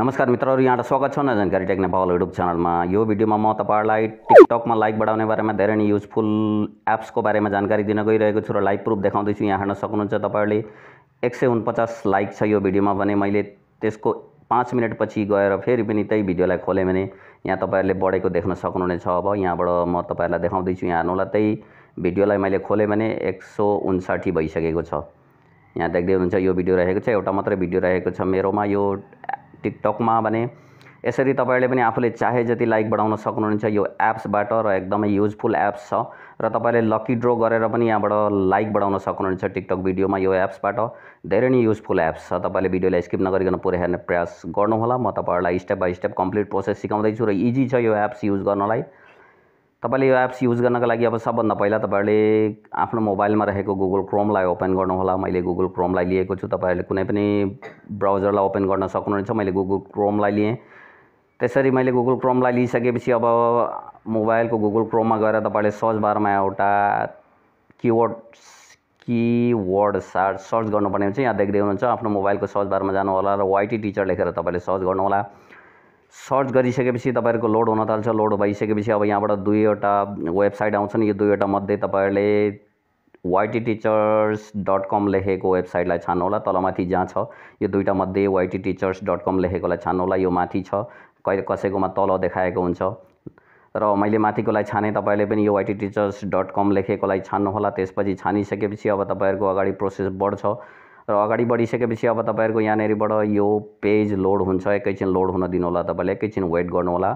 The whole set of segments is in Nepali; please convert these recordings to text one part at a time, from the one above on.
नमस्कार मित्रहरू यहाँबाट स्वागत छ न जानकारी टेक्ने पावल युट्युब च्यानलमा यो भिडियोमा म तपाईँहरूलाई टिकटकमा लाइक बढाउने बारेमा धेरै नै युजफुल एप्सको बारेमा जानकारी दिन गइरहेको छु र लाइभ प्रुफ देखाउँदैछु यहाँ हेर्न सक्नुहुन्छ तपाईँहरूले एक सय उनपचास लाइक छ यो भिडियोमा भने मैले त्यसको पाँच मिनटपछि गएर फेरि पनि त्यही भिडियोलाई खोलेँ भने यहाँ तपाईँहरूले बढेको देख्न सक्नुहुनेछ अब यहाँबाट म तपाईँहरूलाई देखाउँदैछु यहाँ होला त्यही भिडियोलाई मैले खोलेँ भने एक सौ उन्साठी भइसकेको छ यहाँ देख्दै हुनुहुन्छ यो भिडियो रहेको छ एउटा मात्रै भिडियो रहेको छ मेरोमा यो टिकटकमा भने यसरी तपाईँले पनि आफूले चाहे जति लाइक बढाउन सक्नुहुन्छ यो एप्सबाट र एकदमै युजफुल एप्स छ र तपाईँले लकी ड्रो गरेर पनि यहाँबाट लाइक बढाउन सक्नुहुन्छ टिकटक भिडियोमा यो एप्सबाट धेरै नै युजफुल एप्स छ तपाईँले भिडियोलाई स्किप नगरिकन पुरै हेर्ने प्रयास गर्नुहोला म तपाईँहरूलाई step by step complete process सिकाउँदैछु र इजी छ यो एप्स युज गर्नलाई तपाईँले यो एप्स युज गर्नको लागि अब सबभन्दा पहिला तपाईँहरूले आफ्नो मोबाइलमा रहेको गुगल क्रोमलाई ओपन गर्नुहोला मैले गुगल क्रोमलाई लिएको छु तपाईँहरूले कुनै पनि ब्राउजरलाई ओपन गर्न सक्नुहुन्छ मैले गुगल क्रोमलाई लिएँ त्यसरी मैले गुगल क्रोमलाई लिइसकेपछि अब मोबाइलको गुगल क्रोममा गएर तपाईँले सर्च बारमा एउटा किवर्ड किवर्ड सर्च सर्च गर्नुपर्ने हुन्छ यहाँ देख्दै हुनुहुन्छ आफ्नो मोबाइलको सर्च बारमा जानुहोला र वाइटी टिचर लेखेर तपाईँले सर्च गर्नुहोला सर्च गरिसकेपछि तपाईँहरूको लोड हुन थाल्छ लोड भइसकेपछि अब यहाँबाट दुईवटा वेबसाइट आउँछन् यो दुईवटा मध्ये तपाईँहरूले वाइटी टिचर्स डट कम लेखेको वेबसाइटलाई छान्नु छान्नुहोला तलमाथि जहाँ छ यो दुईवटा मध्ये वाइटी टिचर्स डट कम लेखेकोलाई छान्नुहोला यो माथि छ कहिले कसैकोमा तल देखाएको हुन्छ र मैले माथिकोलाई छाने तपाईँले पनि यो वाइटी टिचर्स डट कम लेखेकोलाई छान्नुहोला त्यसपछि छानिसकेपछि अब तपाईँहरूको अगाडि प्रोसेस बढ्छ र अगाडि बढिसकेपछि अब तपाईँहरूको यहाँनिरबाट यो पेज लोड हुन्छ एकैछिन लोड हुन दिनुहोला तपाईँले एकैछिन वेट गर्नुहोला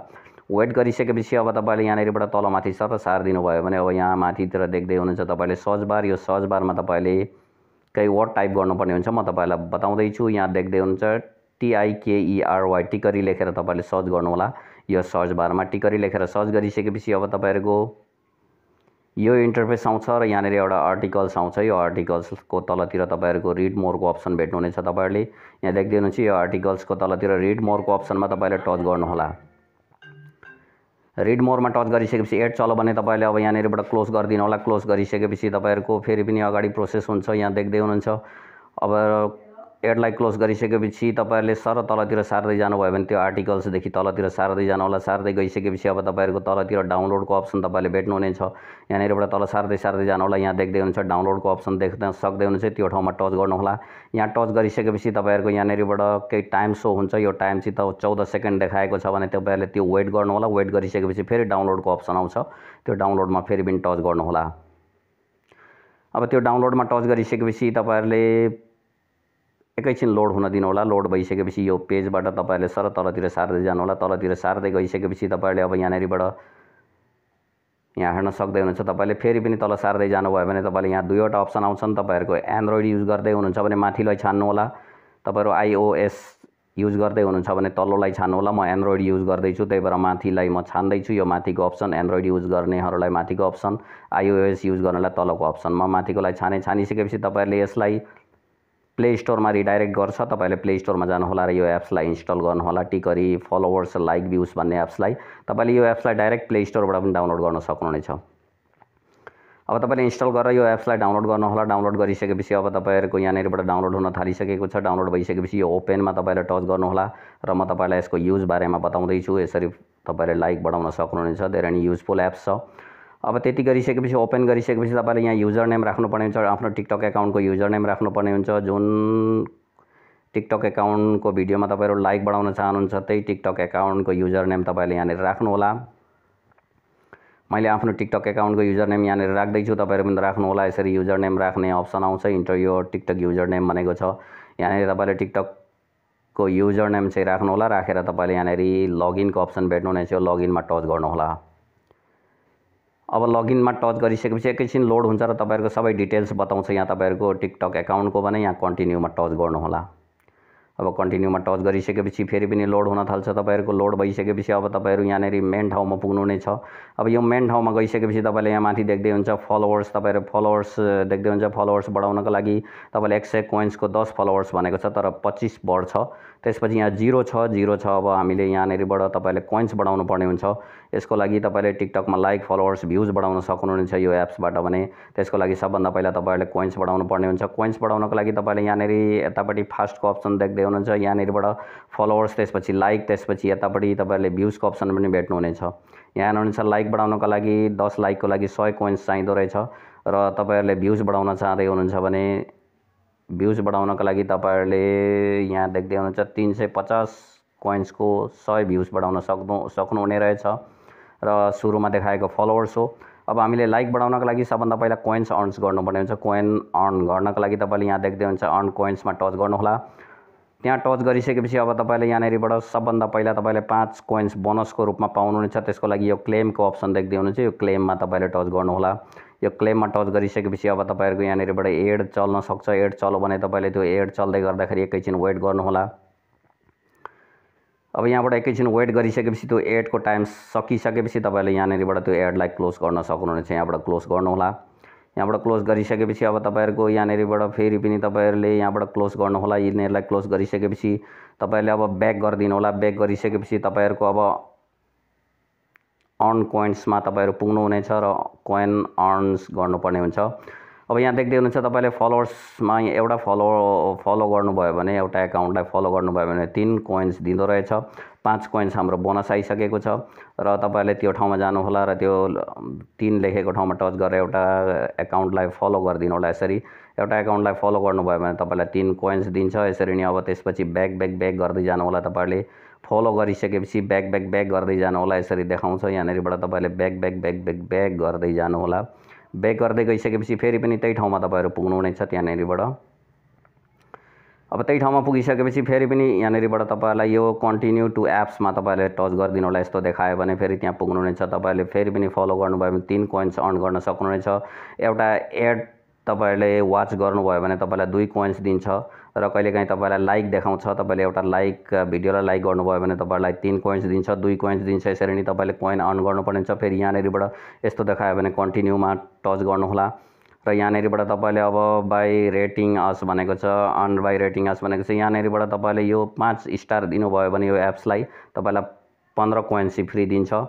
वेट गरिसकेपछि अब तपाईँले यहाँनिरबाट तलमाथि सर सार दिनुभयो भने अब यहाँ माथितिर देख्दै हुनुहुन्छ तपाईँले सर्च बार यो सर्च बारमा तपाईँले केही वर्ड टाइप गर्नुपर्ने हुन्छ म तपाईँलाई बताउँदैछु यहाँ देख्दै हुनुहुन्छ टिआइकेइआरवाई e टिकरी लेखेर तपाईँले सर्च गर्नुहोला यो सर्च बारमा टिकरी लेखेर सर्च गरिसकेपछि अब तपाईँहरूको यो इन्टरफेस आउँछ र यहाँनिर एउटा आर्टिकल्स आउँछ यो आर्टिकल्सको तलतिर तपाईँहरूको रिड मोरको अप्सन भेट्नुहुनेछ तपाईँहरूले यहाँ देख्दै हुनुहुन्छ यो आर्टिकल्सको तलतिर रिड मोरको अप्सनमा तपाईँले टच गर्नुहोला रिड मोरमा टच गरिसकेपछि एड चलो भने तपाईँले अब यहाँनिरबाट क्लोज गरिदिनु होला क्लोज गरिसकेपछि तपाईँहरूको फेरि पनि अगाडि प्रोसेस हुन्छ यहाँ देख्दै हुनुहुन्छ अब एडलाई क्लोज गरिसकेपछि तपाईँहरूले सर तलतिर सार्दै जानुभयो भने त्यो आर्टिकल्सदेखि तलतिर सार्दै जानुहोला सार्दै गइसकेपछि अब तपाईँहरूको तलतिर डाउनलोडको अप्सन तपाईँले भेट्नुहुनेछ यहाँनिरबाट तल सार्दै सार्दै जानुहोला यहाँ देख्दै हुनुहुन्छ डाउनलोडको अप्सन देख्न सक्दै हुनुहुन्छ त्यो ठाउँमा टच गर्नुहोला यहाँ टच गरिसकेपछि तपाईँहरूको यहाँनिरबाट केही टाइम सो हुन्छ यो टाइम चाहिँ त चौध सेकेन्ड देखाएको छ भने तपाईँहरूले त्यो वेट गर्नुहोला वेट गरिसकेपछि फेरि डाउनलोडको अप्सन आउँछ त्यो डाउनलोडमा फेरि पनि टच गर्नुहोला अब त्यो डाउनलोडमा टच गरिसकेपछि तपाईँहरूले एकैछिन लोड हुन दिनुहोला लोड भइसकेपछि यो पेजबाट तपाईँहरूले सर तलतिर सार्दै जानुहोला तलतिर सार्दै गइसकेपछि तपाईँहरूले अब यहाँनिरबाट यहाँ हेर्न सक्दै हुनुहुन्छ तपाईँले फेरि पनि तल सार्दै जानुभयो भने तपाईँले यहाँ दुईवटा अप्सन आउँछन् तपाईँहरूको एन्ड्रोइड युज गर्दै हुनुहुन्छ भने माथिलाई छान्नुहोला तपाईँहरू आइओएस युज गर्दै हुनुहुन्छ भने तल्लोलाई होला म एन्ड्रोइड युज गर्दैछु त्यही भएर माथिलाई म छान्दैछु यो माथिको अप्सन एन्ड्रोइड युज गर्नेहरूलाई माथिको अप्सन आइओएस युज गर्नेलाई तलको म माथिकोलाई छाने छानिसकेपछि तपाईँहरूले यसलाई प्ले स्टोरमा रिडाइरेक्ट गर्छ तपाईँले प्ले स्टोरमा जानुहोला र यो एप्सलाई इन्स्टल गर्नुहोला टिकरी फलोवर्स लाइक भ्युज भन्ने एप्सलाई तपाईँले यो एप्सलाई डाइरेक्ट प्ले स्टोरबाट पनि डाउनलोड गर्न सक्नुहुनेछ अब तपाईँले इन्स्टल गरेर यो एप्सलाई डाउनलोड गर्नुहोला डाउनलोड गरिसकेपछि अब तपाईँहरूको यहाँनिरबाट डाउनलोड हुन थालिसकेको छ डाउनलोड भइसकेपछि यो ओपेनमा तपाईँले टच गर्नुहोला र म तपाईँलाई यसको युज बारेमा बताउँदैछु यसरी तपाईँले लाइक बढाउन सक्नुहुनेछ धेरै नै युजफुल एप्स छ अब त्यति गरिसकेपछि ओपन गरिसकेपछि तपाईँले यहाँ युजर नेम राख्नुपर्ने हुन्छ आफ्नो टिकटक एकाउन्टको युजर नेम राख्नुपर्ने हुन्छ जुन टिकटक एकाउन्टको भिडियोमा तपाईँहरू लाइक बढाउन चाहनुहुन्छ त्यही टिकटक एकाउन्टको युजर नेम तपाईँले यहाँनिर राख्नुहोला मैले आफ्नो टिकटक एकाउन्टको युजर नेम यहाँनिर राख्दैछु तपाईँहरू पनि राख्नु होला यसरी युजर नेम राख्ने अप्सन आउँछ इन्टर यो टिकटक युजर नेम भनेको छ यहाँनिर तपाईँले टिकटकको युजर नेम चाहिँ राख्नुहोला राखेर तपाईँले यहाँनिर लगइनको अप्सन भेट्नुहुनेछ लगइनमा टच गर्नुहोला अब लगइनमा टच गरिसकेपछि एकैछिन लोड हुन्छ र तपाईँहरूको सबै डिटेल्स बताउँछ यहाँ तपाईँहरूको टिकटक एकाउन्टको भने यहाँ कन्टिन्यूमा टच गर्नुहोला अब कन्टिन्यूमा टच गरिसकेपछि फेरि पनि लोड हुन थाल्छ तपाईँहरूको लोड भइसकेपछि अब तपाईँहरू यहाँनिर मेन ठाउँमा पुग्नु नै छ अब यो मेन ठाउँमा गइसकेपछि तपाईँले यहाँ माथि देख्दै हुन्छ फलोवर्स तपाईँहरू फलोवर्स देख्दै हुन्छ फलोवर्स बढाउनको लागि तपाईँले एक सय कोइन्सको दस फलोवर्स भनेको छ तर पच्चिस बढ्छ त्यसपछि यहाँ जिरो छ जिरो छ अब हामीले यहाँनिरबाट तपाईँले कोइन्स बढाउनु पर्ने हुन्छ यसको लागि तपाईँले टिकटकमा लाइक फलोवर्स भ्युज बढाउन सक्नुहुनेछ यो एप्सबाट भने त्यसको लागि सबभन्दा पहिला तपाईँहरूले कोइन्स बढाउनु पर्ने हुन्छ कोइन्स बढाउनको लागि तपाईँले यहाँनिर यतापट्टि फास्टको अप्सन देख्दै हुनुहुन्छ यहाँनिरबाट फलोवर्स त्यसपछि लाइक त्यसपछि यतापट्टि तपाईँहरूले भ्युजको अप्सन पनि भेट्नुहुनेछ यहाँ हेर्नुहुन्छ लाइक बढाउनको लागि दस लाइकको लागि सय कोइन्स चाहिँदो रहेछ र तपाईँहरूले भ्युज बढाउन चाहँदै हुनुहुन्छ भने भ्युज बढाउनको लागि तपाईँहरूले यहाँ देख्दै हुनुहुन्छ तिन सय पचास कोइन्सको सय भ्युज बढाउन सक्नु सक्नुहुने रहेछ र सुरुमा देखाएको फलोवर्स हो अब हामीले लाइक बढाउनको लागि सबभन्दा पहिला कोइन्स अर्न्स गर्नुपर्ने हुन्छ कोइन अर्न गर्नको लागि तपाईँले यहाँ देख्दै हुन्छ अर्न कोइन्समा टच गर्नुहोला त्यहाँ टच गरिसकेपछि अब तपाईँले यहाँनिरबाट सबभन्दा पहिला तपाईँले पाँच कोइन्स बोनसको रूपमा पाउनुहुनेछ त्यसको लागि यो क्लेमको अप्सन देख्दै हुनुहुन्छ यो क्लेममा तपाईँले टच गर्नुहोला यो क्लेममा टच गरिसकेपछि अब तपाईँहरूको यहाँनिरबाट एड चल्न सक्छ एड चल्यो भने तपाईँले त्यो एड चल्दै गर्दाखेरि एकैछिन वेट गर्नुहोला अब यहाँबाट एकैछिन वेट गरिसकेपछि त्यो एडको टाइम सकिसकेपछि तपाईँले यहाँनिरबाट त्यो एडलाई क्लोज गर्न सक्नुहुनेछ यहाँबाट क्लोज गर्नुहोला यहाँबाट क्लोज गरिसकेपछि अब तपाईँहरूको यहाँनिरबाट फेरि पनि तपाईँहरूले यहाँबाट क्लोज गर्नुहोला यिनीहरूलाई क्लोज गरिसकेपछि तपाईँहरूले अब ब्याक गरिदिनु होला ब्याक गरिसकेपछि तपाईँहरूको अब अर्न कोइन्समा तपाईँहरू पुग्नुहुनेछ र कोइन अर्न्स गर्नुपर्ने हुन्छ अब यहाँ देख्दै हुनुहुन्छ तपाईँले फलोवर्समा एउटा फलो फलो गर्नुभयो भने एउटा एकाउन्टलाई फलो गर्नुभयो भने तिन कोइन्स दिँदो रहेछ पाँच कोइन्स हाम्रो बोनस आइसकेको छ र तपाईँले त्यो ठाउँमा जानुहोला र त्यो तिन लेखेको ठाउँमा टच गरेर एउटा एकाउन्टलाई फलो गरिदिनु होला यसरी एउटा एकाउन्टलाई फलो गर्नुभयो भने तपाईँलाई तिन कोइन्स दिन्छ यसरी नै अब त्यसपछि ब्याक ब्याक ब्याक गर्दै जानु होला तपाईँले फलो गरिसकेपछि ब्याक ब्याक ब्याक गर्दै जानु होला यसरी देखाउँछ यहाँनिरबाट तपाईँले back back back back back गर्दै जानुहोला ब्याक गर्दै गइसकेपछि फेरि पनि त्यही ठाउँमा तपाईँहरू पुग्नु नै त्यहाँनिरबाट अब त्यही ठाउँमा पुगिसकेपछि फेरि पनि यहाँनिरबाट तपाईँहरूलाई यो कन्टिन्यू टु एप्समा तपाईँहरूले टच गरिदिनु होला यस्तो देखायो भने फेरि त्यहाँ पुग्नुहुनेछ तपाईँहरूले फेरि पनि फलो गर्नुभयो भने तिन कोइन्स अर्न गर्न सक्नुहुनेछ एउटा एड तपाईँहरूले वाच गर्नुभयो भने तपाईँलाई दुई कोइन्स दिन्छ र कहिलेकाहीँ तपाईँलाई लाइक देखाउँछ तपाईँले एउटा लाइक भिडियोलाई लाइक गर्नुभयो भने तपाईँलाई तिन कोइन्स दिन्छ दुई कोइन्स दिन्छ यसरी नै तपाईँले कोइन अन गर्नुपर्ने हुन्छ फेरि यहाँनिरबाट यस्तो देखायो भने कन्टिन्यूमा टच गर्नुहोला र यहाँनिरबाट तपाईँले अब बाई रेटिङ अस भनेको छ अन बाई रेटिङ अस भनेको छ यहाँनिरबाट तपाईँले यो पाँच स्टार दिनुभयो भने यो एप्सलाई तपाईँलाई पन्ध्र कोइन्सी फ्री दिन्छ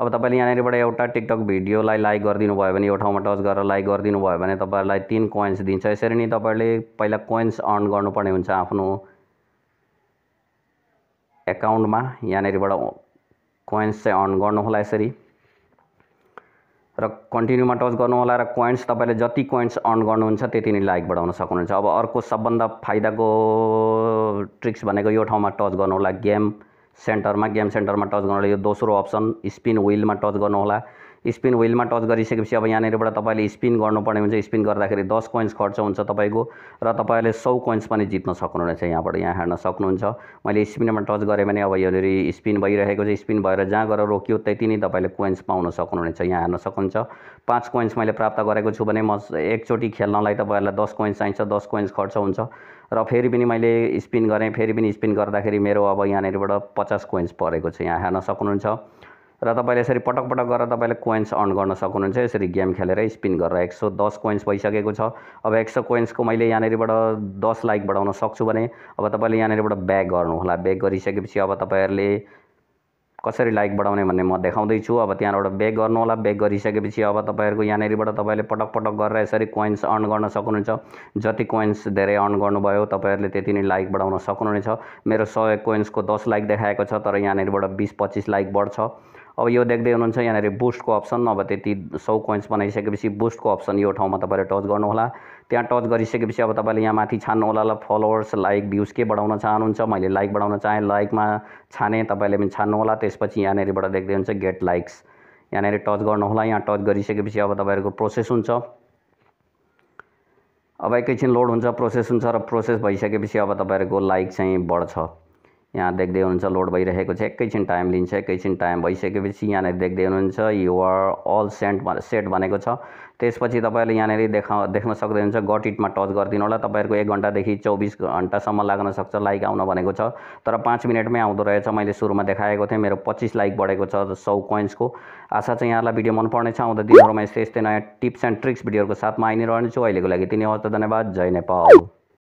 अब तपाईँले यहाँनिरबाट एउटा टिकटक भिडियोलाई लाइक गरिदिनु भयो भने यो ठाउँमा टच गरेर लाइक गरिदिनु भयो भने तपाईँहरूलाई तिन कोइन्स दिन्छ यसरी नै तपाईँले पहिला कोइन्स अर्न गर्नुपर्ने हुन्छ आफ्नो एकाउन्टमा यहाँनिरबाट कोइन्स चाहिँ अर्न होला यसरी र कन्टिन्यूमा टच गर्नु होला र कोइन्स तपाईँले जति कोइन्स अर्न गर्नुहुन्छ त्यति नै लाइक बढाउन सक्नुहुन्छ अब अर्को सबभन्दा फाइदाको ट्रिक्स भनेको यो ठाउँमा टच गर्नु होला गेम सेन्टरमा गेम सेन्टरमा टच होला यो दोस्रो अप्सन स्पिन विलमा टच गर्नुहोला स्पिन विलमा टच गरिसकेपछि अब यहाँनिरबाट तपाईँले स्पिन गर्नुपर्ने हुन्छ स्पिन गर्दाखेरि दस कोइन्स खर्च हुन्छ तपाईँको र तपाईँले सौ कोइन्स पनि जित्न सक्नुहुनेछ यहाँबाट यहाँ हेर्न सक्नुहुन्छ मैले स्पिनमा टच गरेँ भने अब यहाँनिर स्पिन भइरहेको छ स्पिन भएर जहाँ गएर रोक्यो त्यति नै तपाईँले कोइन्स पाउन सक्नुहुनेछ यहाँ हेर्न सक्नुहुन्छ पाँच कोइन्स मैले प्राप्त गरेको छु भने म एकचोटि खेल्नलाई तपाईँहरूलाई दस कोइन्स चाहिन्छ दस कोइन्स खर्च हुन्छ र फेरि पनि मैले स्पिन गरेँ फेरि पनि स्पिन गर्दाखेरि मेरो अब यहाँनिरबाट पचास कोइन्स परेको छ यहाँ हेर्न सक्नुहुन्छ र तपाईँले यसरी पटक पटक गरेर तपाईँले कोइन्स अर्न गर्न सक्नुहुन्छ यसरी गेम खेलेर स्पिन गरेर एक सौ दस कोइन्स भइसकेको छ अब एक सौ कोइन्सको मैले यहाँनिरबाट दस लाइक बढाउन सक्छु भने अब तपाईँले यहाँनिरबाट ब्याक गर्नुहोला ब्याक गरिसकेपछि अब तपाईँहरूले कसरी लाइक बढाउने भन्ने म देखाउँदैछु अब त्यहाँबाट ब्याक गर्नुहोला ब्याक गरिसकेपछि अब तपाईँहरूको यहाँनिरबाट तपाईँले पटक पटक गरेर यसरी कोइन्स अर्न गर्न सक्नुहुन्छ जति कोइन्स धेरै अर्न गर्नुभयो तपाईँहरूले त्यति नै लाइक बढाउन सक्नुहुनेछ मेरो सय कोइन्सको दस लाइक देखाएको छ तर यहाँनिरबाट बिस पच्चिस लाइक बढ्छ अब यो देख्दै हुनुहुन्छ यहाँनिर बुस्टको अप्सन नभए त्यति सौ कोइन्स बनाइसकेपछि बुस्टको अप्सन यो ठाउँमा तपाईँले टच गर्नुहोला त्यहाँ टच गरिसकेपछि अब तपाईँले यहाँ माथि छान्नुहोला ल फलोवर्स लाइक भ्युज के बढाउन चाहनुहुन्छ मैले लाइक बढाउन चाहेँ लाइकमा छाने तपाईँले पनि छान्नुहोला त्यसपछि यहाँनिरबाट देख्दै हुन्छ गेट लाइक्स यहाँनिर टच गर्नुहोला यहाँ टच गरिसकेपछि अब तपाईँहरूको प्रोसेस हुन्छ अब एकैछिन लोड हुन्छ प्रोसेस हुन्छ र प्रोसेस भइसकेपछि अब तपाईँहरूको लाइक चाहिँ बढ्छ यहाँ देख्दै हुनुहुन्छ लोड भइरहेको छ एकैछिन टाइम लिन्छ एकैछिन टाइम भइसकेपछि यहाँनिर देख्दै हुनुहुन्छ युआर अल सेन्ट सेट भनेको छ त्यसपछि तपाईँहरूले यहाँनिर देखा देख्न सक्दै हुन्छ गट इटमा टच गरिदिनु होला तपाईँहरूको एक घन्टादेखि चौबिस घन्टासम्म लाग्न सक्छ लाइक आउन भनेको छ तर पाँच मिनटमै आउँदो रहेछ मैले सुरुमा देखाएको थिएँ मेरो पच्चिस लाइक बढेको छ सौ कोइन्सको आशा चाहिँ यहाँलाई भिडियो मनपर्नेछ आउँदा दिनहरूमा यस्तै यस्तै नयाँ टिप्स एन्ड ट्रिक्स भिडियोहरूको साथमा आइ नै रहनेछु अहिलेको लागि तिनी हस्त त धन्यवाद जय नेपाल